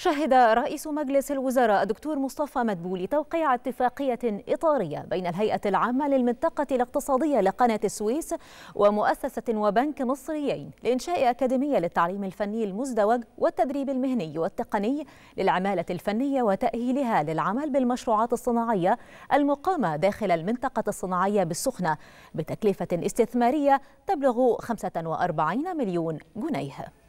شهد رئيس مجلس الوزراء الدكتور مصطفى مدبولي توقيع اتفاقية إطارية بين الهيئة العامة للمنطقة الاقتصادية لقناة السويس ومؤسسة وبنك مصريين لإنشاء أكاديمية للتعليم الفني المزدوج والتدريب المهني والتقني للعمالة الفنية وتأهيلها للعمل بالمشروعات الصناعية المقامة داخل المنطقة الصناعية بالسخنة بتكلفة استثمارية تبلغ 45 مليون جنيه